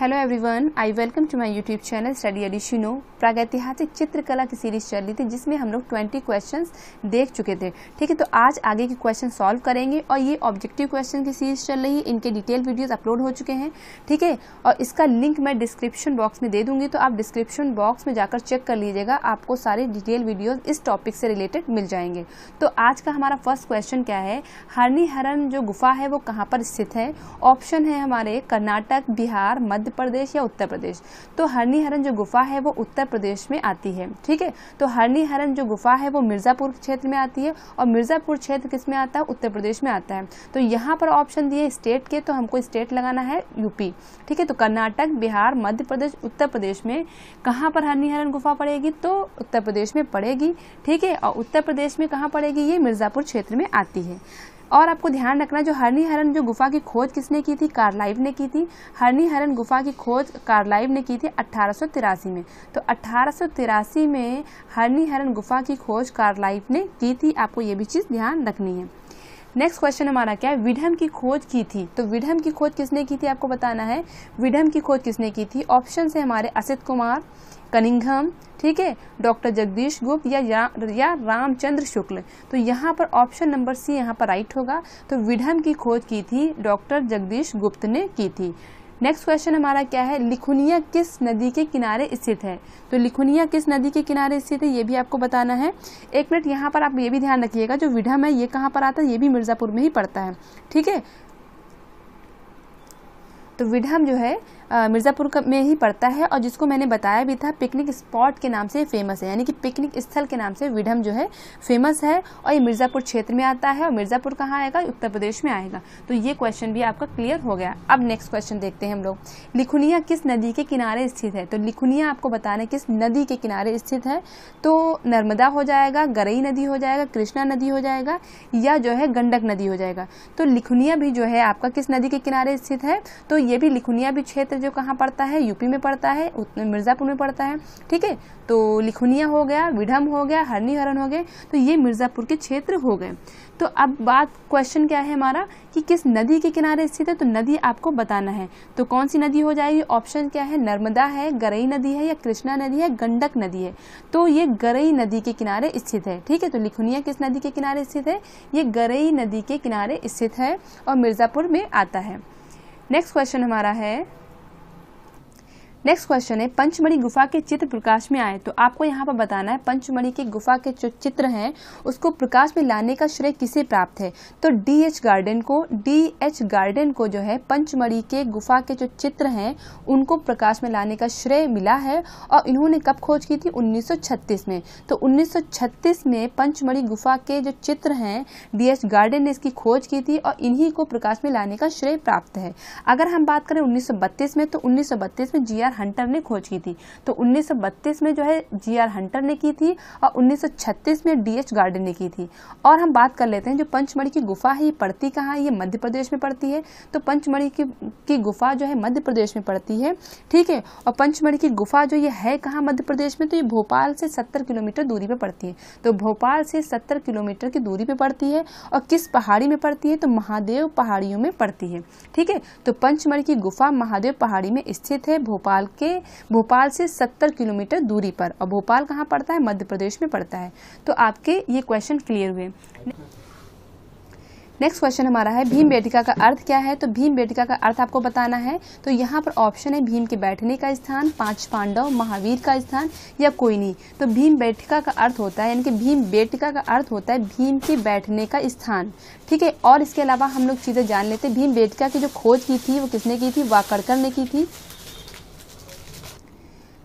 hello everyone I welcome to my YouTube channel study एडिशिनो प्रागैतिहासिक चित्रकला की सीरीज चल रही थी जिसमें हम लोग 20 क्वेश्चंस देख चुके थे ठीक है तो आज आगे के क्वेश्चन सॉल्व करेंगे और ये ऑब्जेक्टिव क्वेश्चन की सीरीज चल रही है इनके डिटेल वीडियोस अपलोड हो चुके हैं ठीक है और इसका लिंक मैं डिस्क्रिप्शन बॉक्स में दे दूंगी तो आप डिस्क्रिप्शन बॉक्स में जाकर चेक कर लीजिएगा आपको सारे डिटेल वीडियोज इस टॉपिक से रिलेटेड मिल जाएंगे तो आज का हमारा फर्स्ट क्वेश्चन क्या है हरनी हरन जो गुफा है वो कहाँ पर स्थित है ऑप्शन है हमारे कर्नाटक बिहार मध्य मध्य प्रदेश या उत्तर प्रदेश तो हरनी जो गुफा है वो उत्तर प्रदेश में आती है ठीक है तो हरनी जो गुफा है वो मिर्ज़ापुर क्षेत्र में आती है और मिर्ज़ापुर क्षेत्र किस में आता है उत्तर प्रदेश में आता है तो यहाँ पर ऑप्शन दिए स्टेट के तो हमको स्टेट लगाना है यूपी ठीक है तो कर्नाटक बिहार मध्य प्रदेश उत्तर प्रदेश में कहाँ पर हरनी हरन गुफा पड़ेगी तो उत्तर प्रदेश में पड़ेगी ठीक है और उत्तर प्रदेश में कहाँ पड़ेगी ये मिर्ज़ापुर क्षेत्र में आती है और आपको ध्यान रखना जो हरनी हरन जो गुफा की खोज किसने की थी कार्लाइव ने की थी हरनी हरन गुफा की खोज कार्लाइव ने की थी अट्ठारह में तो अट्ठारह में हरनी हरन गुफा की खोज कार्लाइव ने की थी आपको ये भी चीज़ ध्यान रखनी है नेक्स्ट क्वेश्चन हमारा क्या है विडहम की खोज की थी तो विडहम की खोज किसने की थी आपको बताना है विडहम की खोज किसने की थी ऑप्शन से हमारे असित कुमार कनिंगम ठीक है डॉक्टर जगदीश गुप्त या, या, या रामचंद्र शुक्ल तो यहाँ पर ऑप्शन नंबर सी यहाँ पर राइट होगा तो विडहम की खोज की थी डॉक्टर जगदीश गुप्त ने की थी नेक्स्ट क्वेश्चन हमारा क्या है लिखुनिया किस नदी के किनारे स्थित है तो लिखुनिया किस नदी के किनारे स्थित है ये भी आपको बताना है एक मिनट यहाँ पर आप ये भी ध्यान रखिएगा जो विढम है ये कहाँ पर आता है ये भी मिर्ज़ापुर में ही पड़ता है ठीक है तो विडहम जो है मिर्ज़ापुर में ही पड़ता है और जिसको मैंने बताया भी था पिकनिक स्पॉट के नाम से फेमस है यानी कि पिकनिक स्थल के नाम से विडहम जो है फेमस है और ये मिर्ज़ापुर क्षेत्र में आता है और मिर्ज़ापुर कहाँ आएगा उत्तर प्रदेश में आएगा तो ये क्वेश्चन भी आपका क्लियर हो गया अब नेक्स्ट क्वेश्चन देखते हैं हम लोग लिखुनिया किस नदी के किनारे स्थित है तो लिखुनिया आपको बताना किस नदी के किनारे स्थित है तो नर्मदा हो जाएगा गरई नदी हो जाएगा कृष्णा नदी हो जाएगा या जो है गंडक नदी हो जाएगा तो लिखुनिया भी जो है आपका किस नदी के किनारे स्थित है तो ये भी लिखुनिया भी क्षेत्र जो कहाँ पड़ता है यूपी में पड़ता है मिर्ज़ापुर में पड़ता है ठीक है तो लिखुनिया हो गया विढ़म हो गया हरनी हो गए तो ये मिर्ज़ापुर के क्षेत्र हो गए तो अब बात क्वेश्चन क्या है हमारा कि किस नदी के किनारे स्थित है तो नदी आपको बताना है तो कौन सी नदी हो जाएगी ऑप्शन क्या है नर्मदा है गरई नदी है या कृष्णा नदी है गंडक नदी है तो ये गरई नदी के किनारे स्थित है ठीक है तो लिखुनिया किस नदी के किनारे स्थित है ये गरई नदी के किनारे स्थित है और मिर्ज़ापुर में आता है नेक्स्ट क्वेश्चन हमारा है नेक्स्ट क्वेश्चन है पंचमढ़ी गुफा के चित्र प्रकाश में आए तो आपको यहाँ पर बताना है पंचमढ़ी की गुफा के जो चित्र हैं उसको प्रकाश में लाने का श्रेय किसे प्राप्त है तो डी एच गार्डन को डी एच गार्डन को जो है पंचमढ़ी के गुफा के जो चित्र हैं उनको प्रकाश में लाने का श्रेय मिला है और इन्होंने कब खोज की थी उन्नीस में तो उन्नीस में पंचमढ़ी गुफा के जो चित्र हैं डी एच गार्डन ने इसकी खोज की थी और इन्हीं को प्रकाश में लाने का श्रेय प्राप्त है अगर हम बात करें उन्नीस में तो उन्नीस में जिया आर हंटर ने खोज की थी तो 1932 में जो है जी आर हंटर ने की थी और 1936 में डीएच गार्डन ने की थी और हम बात कर लेते हैं जो पंचमढ़ी की गुफा है ये पड़ती कहाँ है ये मध्य प्रदेश में पड़ती है तो पंचमढ़ी की, की गुफा जो है मध्य प्रदेश में पड़ती है ठीक है और पंचमढ़ी की गुफा जो ये है कहाँ मध्य प्रदेश में तो ये भोपाल से सत्तर किलोमीटर दूरी पर पड़ती है तो भोपाल से सत्तर किलोमीटर की दूरी पर पड़ती है और किस पहाड़ी में पड़ती है तो महादेव पहाड़ियों में पड़ती है ठीक है तो पंचमढ़ी की गुफा महादेव पहाड़ी में स्थित है भोपाल भोपाल के भोपाल से सत्तर किलोमीटर दूरी पर और भोपाल कहाँ पड़ता है मध्य प्रदेश में पड़ता है तो आपके ये क्वेश्चन क्लियर हुए नेक्स्ट क्वेश्चन हमारा है भीम बेटिका का अर्थ क्या है तो भीम बेटिका का अर्थ आपको बताना है तो यहाँ पर ऑप्शन है भीम के बैठने का स्थान पांच पांडव महावीर का स्थान या कोई नहीं तो भीम बेटिका का अर्थ होता है यानी कि भीम बेटिका का अर्थ होता है भीम के बैठने का स्थान ठीक है और इसके अलावा हम लोग चीज़ें जान लेते हैं भीम बेटिका की जो खोज की थी वो किसने की थी वाकड़कर ने की थी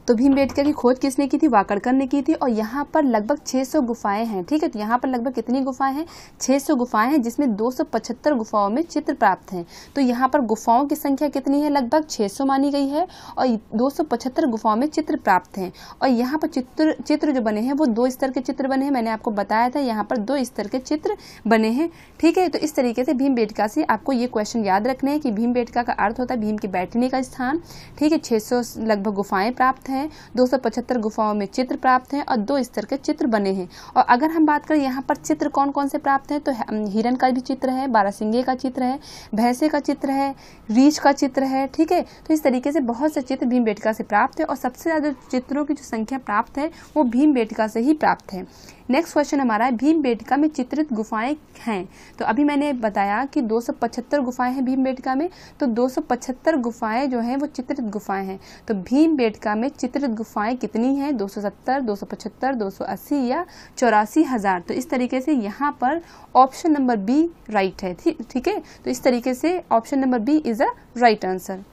तो भीम बेटकर की खोज किसने की थी वाकड़कर ने की थी और यहाँ पर लगभग 600 गुफाएं हैं ठीक है तो यहाँ पर लगभग कितनी गुफाएं हैं 600 गुफाएं हैं जिसमें 275 गुफाओं में चित्र प्राप्त हैं तो यहाँ पर गुफाओं की संख्या कितनी है लगभग 600 मानी गई है और 275 गुफाओं में चित्र प्राप्त हैं और यहाँ पर चित्र चित्र जो बने हैं वो दो स्तर के चित्र बने हैं मैंने आपको बताया था यहाँ पर दो स्तर के चित्र बने हैं ठीक है तो इस तरीके से भीम बेटका से आपको ये क्वेश्चन याद रखने हैं कि भीम बेटका का अर्थ होता है भीम के बैठने का स्थान ठीक है छः लगभग गुफाएं प्राप्त हैं हैं दो गुफाओं में चित्र प्राप्त हैं और दो स्तर के चित्र बने हैं और अगर हम बात करें यहाँ पर चित्र कौन कौन से प्राप्त हैं तो हिरन का भी चित्र है बारासिंगे का चित्र है भैंसे का चित्र है रीछ का चित्र है ठीक है तो इस तरीके से बहुत से चित्र भीम से प्राप्त है और सबसे ज़्यादा चित्रों की जो संख्या प्राप्त है वो भीम बेटिका से ही प्राप्त है नेक्स्ट क्वेश्चन हमारा है भीम बेटिका में चित्रित गुफाएं हैं तो अभी मैंने बताया कि 275 गुफाएं हैं भीम बेटिका में तो 275 गुफाएं जो हैं वो चित्रित गुफाएं हैं तो भीम बेटिका में चित्रित गुफाएं कितनी हैं 270, 275, 280 या चौरासी हज़ार तो इस तरीके से यहाँ पर ऑप्शन नंबर बी राइट है ठीक है तो इस तरीके से option number B is a right answer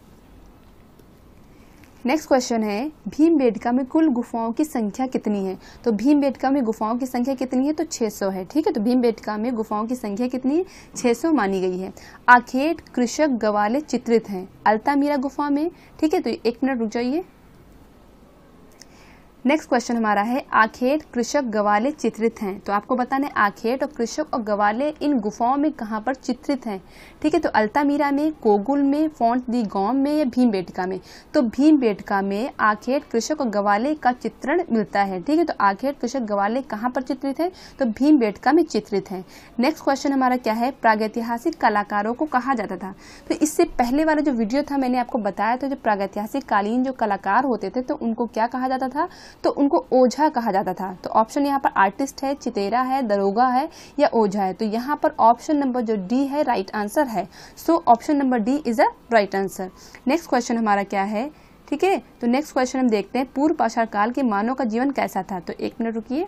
next question है भीम बेटका में कुल गुफाओं की संख्या कितनी है तो भीम बेटका में गुफाओं की संख्या कितनी है तो 600 है ठीक है तो भीम बेटका में गुफाओं की संख्या कितनी है 600 मानी गई है आखेट कृषक गवाले चित्रित हैं अल्तामीरा गुफा में ठीक है तो एक मिनट रुक जाइए नेक्स्ट क्वेश्चन हमारा है आखेट कृषक गवाले चित्रित हैं तो आपको बताने आखेट और कृषक और गवाले इन गुफाओं में कहाँ पर चित्रित हैं ठीक है तो अल्तामीरा में कोगुल में फोंट दी गांव में या भीम बेटका में तो भीम बेटका में आखेट कृषक और गवाले का चित्रण मिलता है ठीक है तो आखेट कृषक गवाले कहाँ पर चित्रित है तो भीम बेटका में चित्रित है नेक्स्ट क्वेश्चन हमारा क्या है प्रागैतिहासिक कलाकारों को कहा जाता था तो इससे पहले वाला जो वीडियो था मैंने आपको बताया था जो प्रागैतिहासिक कालीन जो कलाकार होते थे तो उनको क्या कहा जाता था तो उनको ओझा कहा जाता था तो ऑप्शन यहाँ पर आर्टिस्ट है चितेरा है दरोगा है या ओझा है तो यहाँ पर ऑप्शन नंबर जो डी है राइट right आंसर है so option number D is a right answer next question हमारा क्या है ठीक है तो नेक्स्ट क्वेश्चन हम देखते हैं पूर्व पाषाण काल के मानव का जीवन कैसा था तो एक मिनट रुकिए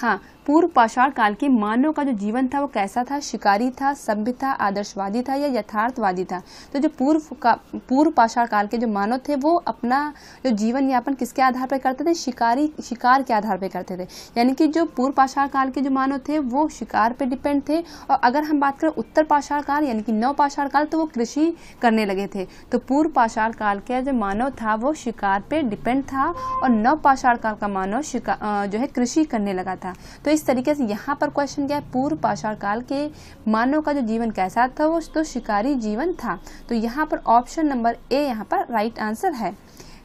हाँ पूर्व पाषाण काल के मानव का जो जीवन था वो कैसा था शिकारी था सभ्य था आदर्शवादी था या यथार्थवादी था तो जो पूर्व का पूर्व पाषाण काल के जो मानव थे वो अपना जो जीवन यापन किसके आधार पर करते थे शिकारी शिकार के आधार पर करते थे यानी कि जो पूर्व पाषाण काल के जो मानव थे वो शिकार पर डिपेंड थे और अगर हम बात करें उत्तर पाषाण काल यानी कि नव पाषाण काल तो वो कृषि करने लगे थे तो पूर्व पाषाण काल का जो मानव था वो शिकार पर डिपेंड था और नव पाषाण काल का मानव शिकार जो है कृषि करने लगा था तो इस तरीके से यहाँ पर क्वेश्चन क्या है पूर्व पाषाण काल के मानव का जो जीवन कैसा था वो तो शिकारी जीवन था तो यहाँ पर ऑप्शन नंबर ए यहाँ पर राइट आंसर है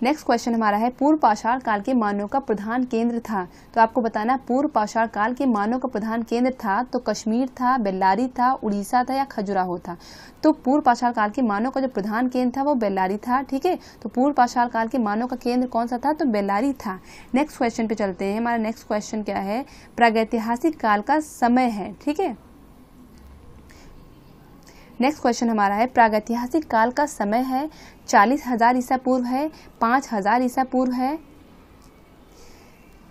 नेक्स्ट क्वेश्चन हमारा है पूर्व पाषाण काल के मानव का प्रधान केंद्र था तो आपको बताना पूर्व पाषाण काल के मानव का प्रधान केंद्र था तो कश्मीर था बेल्लारी था उड़ीसा था या खजुराहो था तो पूर्व पाषाण काल के मानव का जो प्रधान केंद्र था वो बेल्लारी था ठीक है तो पूर्व पाषाण काल के मानव का केंद्र कौन सा था तो बेल्लारी था नेक्स्ट क्वेश्चन पे चलते हैं हमारा नेक्स्ट क्वेश्चन क्या है प्रागैतिहासिक काल का समय है ठीक है नेक्स्ट क्वेश्चन हमारा है प्रागैतिहासिक काल का समय है चालीस हजार ईसा पूर्व है पाँच हजार ईसा पूर्व है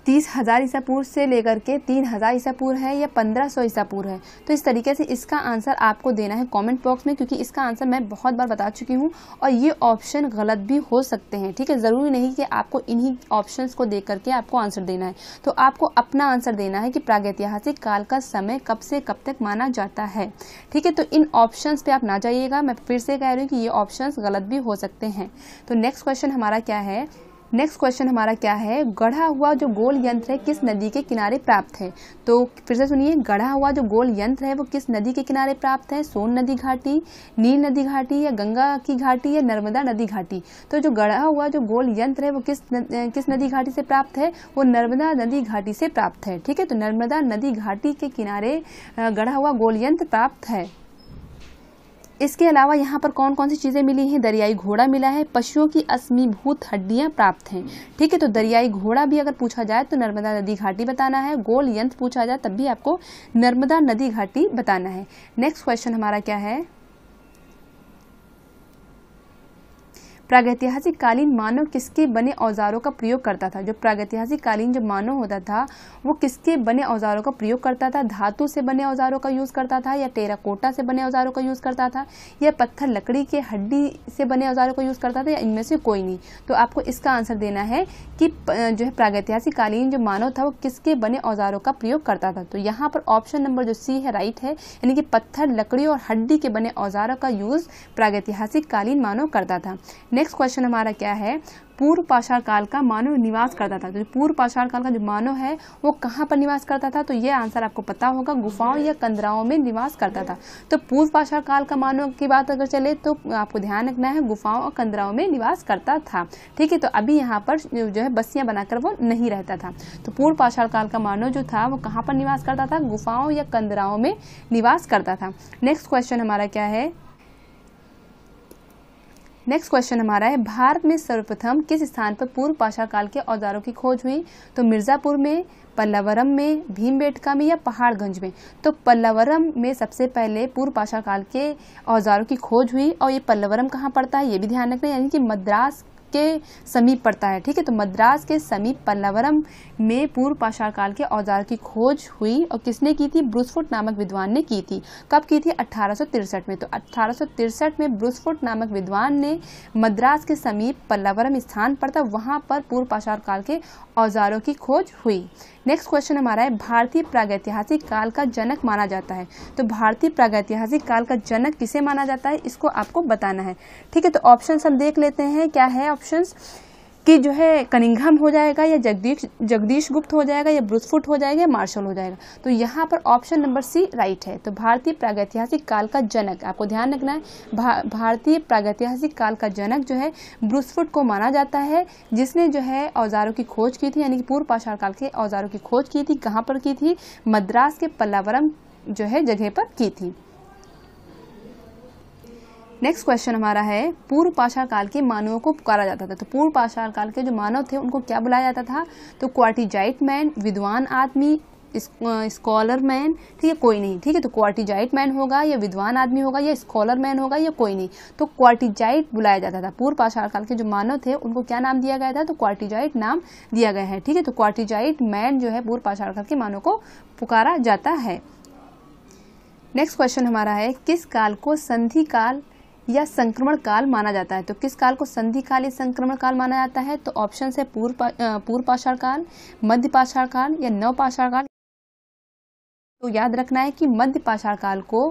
तीस हज़ार ईसा पूर्व से लेकर के तीन हज़ार ईसा पूर्व है या पंद्रह सौ ईसा पूर्व है तो इस तरीके से इसका आंसर आपको देना है कमेंट बॉक्स में क्योंकि इसका आंसर मैं बहुत बार बता चुकी हूँ और ये ऑप्शन गलत भी हो सकते हैं ठीक है ज़रूरी नहीं कि आपको इन्हीं ऑप्शन को देख करके आपको आंसर देना है तो आपको अपना आंसर देना है कि प्रागैतिहासिक काल का समय कब से कब तक माना जाता है ठीक है तो इन ऑप्शन पर आप ना जाइएगा मैं फिर से कह रही हूँ कि ये ऑप्शन गलत भी हो सकते हैं तो नेक्स्ट क्वेश्चन हमारा क्या है नेक्स्ट क्वेश्चन हमारा क्या है गढ़ा हुआ जो गोल यंत्र है किस नदी के किनारे प्राप्त है तो फिर से सुनिए गढ़ा हुआ जो गोल यंत्र है वो किस नदी के किनारे प्राप्त है सोन नदी घाटी नील नदी घाटी या गंगा की घाटी या नर्मदा नदी घाटी तो जो गढ़ा हुआ जो गोल यंत्र है वो किस न, किस नदी घाटी से प्राप्त है वो नर्मदा नदी घाटी से प्राप्त है ठीक है तो नर्मदा नदी घाटी के किनारे गढ़ा हुआ गोल यंत्र प्राप्त है इसके अलावा यहाँ पर कौन कौन सी चीज़ें मिली हैं दरियाई घोड़ा मिला है पशुओं की अस्मीभूत हड्डियाँ प्राप्त हैं ठीक है तो दरियाई घोड़ा भी अगर पूछा जाए तो नर्मदा नदी घाटी बताना है गोल यंत्र पूछा जाए तब भी आपको नर्मदा नदी घाटी बताना है नेक्स्ट क्वेश्चन हमारा क्या है प्रागैतिहासिक कालीन मानव किसके बने औजारों का प्रयोग करता था जो प्रागैतिहासिक कालीन जो मानव होता था वो किसके बने औजारों का प्रयोग करता था धातु से बने औजारों का यूज़ करता था या टेराकोटा से बने औजारों का यूज़ करता था या पत्थर लकड़ी के हड्डी से बने औजारों का यूज़ करता था या इनमें से कोई नहीं तो आपको इसका आंसर देना है कि जो है प्रागैतिहासिक कालीन जो मानव था वो किसके बने औजारों का प्रयोग करता था तो यहाँ पर ऑप्शन नंबर जो सी है राइट है यानी कि पत्थर लकड़ी और हड्डी के बने औजारों का यूज़ प्रागैतिहासिक कालीन मानव करता था नेक्स्ट क्वेश्चन हमारा क्या है पूर्व पाषाण काल का मानव निवास करता था तो पूर्व पाषाण काल का जो मानव है वो कहाँ पर निवास करता था तो ये आंसर आपको पता होगा गुफाओं या कंदराओं में निवास करता था तो पूर्व पाषाण काल का मानव की बात अगर चले तो आपको ध्यान रखना है गुफाओं और कंदराओं में निवास करता था ठीक है तो अभी यहाँ पर जो है बस्तियाँ बनाकर वो नहीं रहता था तो पूर्व पाषाण काल का मानव जो था वो कहाँ पर निवास करता था गुफाओं या कंदराओं में निवास करता था नेक्स्ट क्वेश्चन हमारा क्या है नेक्स्ट क्वेश्चन हमारा है भारत में सर्वप्रथम किस स्थान पर पूर्व पाषा काल के औजारों की खोज हुई तो मिर्जापुर में पल्लवरम में भीमबेटका में या पहाड़गंज में तो पल्लावरम में सबसे पहले पूर्व पाषा काल के औजारों की खोज हुई और ये पल्लवरम कहाँ पड़ता है ये भी ध्यान रखना यानी कि मद्रास के समीप पड़ता है ठीक है तो मद्रास के समीप पल्लवरम में पूर्व पाषाण काल के औजार की खोज हुई और किसने की थी ब्रूसफुट नामक विद्वान ने की थी कब की थी अट्ठारह में तो अट्ठारह में ब्रूसफुट नामक विद्वान ने मद्रास के समीप पल्लावरम स्थान पर था वहाँ पर पूर्व पाषाण काल के औजारों की खोज हुई नेक्स्ट क्वेश्चन हमारा है भारतीय प्रागैतिहासिक काल का जनक माना जाता है तो भारतीय प्रागैतिहासिक काल का जनक किसे माना जाता है इसको आपको बताना है ठीक है तो ऑप्शन हम देख लेते हैं क्या है ऑप्शन कि जो है कनिंघम हो जाएगा या जगदीश जगदीश गुप्त हो जाएगा या ब्रुसफुट हो जाएगा या मार्शल हो जाएगा तो यहाँ पर ऑप्शन नंबर सी राइट है तो भारतीय प्रागैतिहासिक काल का जनक आपको ध्यान रखना है भा, भारतीय प्रागैतिहासिक काल का जनक जो है ब्रुसफुट को माना जाता है जिसने जो है औजारों की खोज की थी यानी कि पूर्व पाषाण काल के औजारों की खोज की थी कहाँ पर की थी मद्रास के पल्लावरम जो है जगह पर की थी नेक्स्ट क्वेश्चन हमारा है पूर्व पाषाण काल के मानवों को पुकारा जाता था तो पूर्व पाषाण काल के जो मानव थे उनको क्या बुलाया जाता था तो क्वार्टिजाइट मैन विद्वान आदमी स्कॉलर मैन ठीक है कोई नहीं ठीक है तो क्वार्टिजाइट मैन होगा या विद्वान आदमी होगा या स्कॉलर मैन होगा या कोई नहीं तो क्वार्टिजाइट बुलाया जाता था पूर्व पाषाण काल के जो मानव थे उनको क्या नाम दिया गया था तो क्वार्टिजाइट नाम दिया गया है ठीक है तो क्वार्टिजाइट मैन जो है पूर्व पाषाण काल के मानव को पुकारा जाता है नेक्स्ट क्वेश्चन हमारा है किस काल को संधि काल या संक्रमण काल माना जाता है तो किस काल को संधि काल या संक्रमण काल माना जाता है तो ऑप्शन है पूर्व पा, पूर्व पाषाण काल मध्य पाषाण काल या नव पाषाण काल तो याद रखना है कि मध्य पाषाण काल को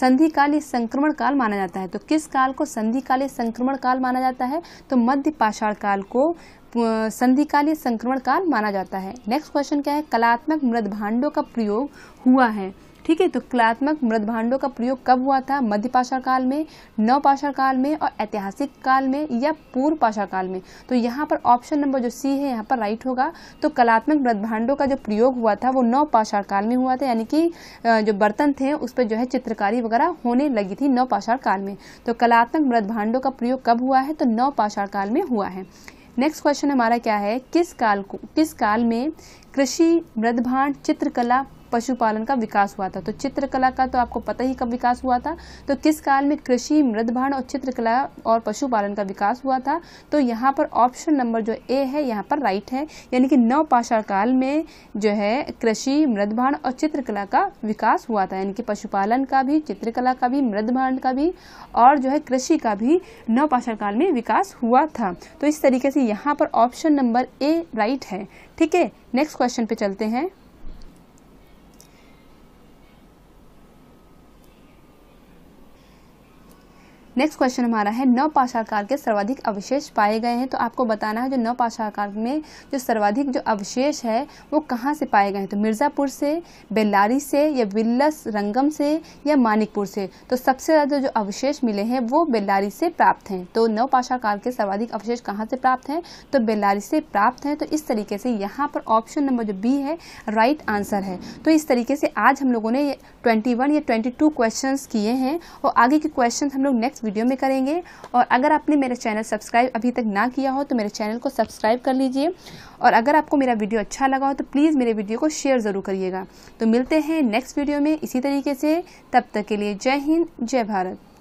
संधि काल या संक्रमण काल माना जाता है तो किस काल को संधि काल या संक्रमण काल माना जाता है तो मध्य पाषाण काल को संधि काल या संक्रमण काल माना जाता है नेक्स्ट क्वेश्चन क्या है कलात्मक मृदभांडों का प्रयोग हुआ है ठीक है तो कलात्मक मृदभांडों का प्रयोग कब हुआ था मध्य पाषाण काल में नव पाषाण काल में और ऐतिहासिक काल में या पूर्व पाषाण काल में तो यहाँ पर ऑप्शन नंबर जो सी है यहाँ पर राइट होगा तो कलात्मक मृदभांडों का जो प्रयोग हुआ था वो नव पाषाण काल में हुआ था यानी कि जो बर्तन थे उस पर जो है चित्रकारी वगैरह होने लगी थी नव पाषाण काल में तो कलात्मक मृदभांडों का प्रयोग कब हुआ है तो नव पाषाण काल में हुआ है नेक्स्ट क्वेश्चन हमारा क्या है किस काल को किस काल में कृषि मृदभांड चित्रकला पशुपालन का विकास हुआ था तो चित्रकला का तो आपको पता ही कब विकास हुआ था तो किस काल में कृषि मृदभान और चित्रकला और पशुपालन का विकास हुआ था तो यहाँ पर ऑप्शन नंबर जो ए है यहाँ पर राइट है यानी कि नवपाषाण काल में जो है कृषि मृदभान और चित्रकला का विकास हुआ था यानी कि पशुपालन का भी चित्रकला का भी मृदभान का भी और जो है कृषि का भी नवपाषाण काल में विकास हुआ था तो इस तरीके से यहाँ पर ऑप्शन नंबर ए राइट है ठीक है नेक्स्ट क्वेश्चन पे चलते हैं नेक्स्ट क्वेश्चन हमारा है नव पाषाकाल के सर्वाधिक अवशेष पाए गए हैं तो आपको बताना है जो नवपाषाणकार में जो सर्वाधिक जो अवशेष है वो कहाँ से पाए गए हैं तो मिर्ज़ापुर से बेल्लारी से या विल्लस रंगम से या मानिकपुर से तो सबसे ज़्यादा जो अवशेष मिले हैं वो बेल्लारी से प्राप्त हैं तो नवपाषाणकार के सर्वाधिक अवशेष कहाँ से प्राप्त हैं तो बेल्लारी से प्राप्त हैं तो इस तरीके से यहाँ पर ऑप्शन नंबर जो बी है राइट आंसर है तो इस तरीके से आज हम लोगों ने ट्वेंटी या ट्वेंटी क्वेश्चन किए हैं और आगे के क्वेश्चन हम लोग नेक्स्ट वीडियो में करेंगे और अगर आपने मेरा चैनल सब्सक्राइब अभी तक ना किया हो तो मेरे चैनल को सब्सक्राइब कर लीजिए और अगर आपको मेरा वीडियो अच्छा लगा हो तो प्लीज़ मेरे वीडियो को शेयर ज़रूर करिएगा तो मिलते हैं नेक्स्ट वीडियो में इसी तरीके से तब तक के लिए जय हिंद जय भारत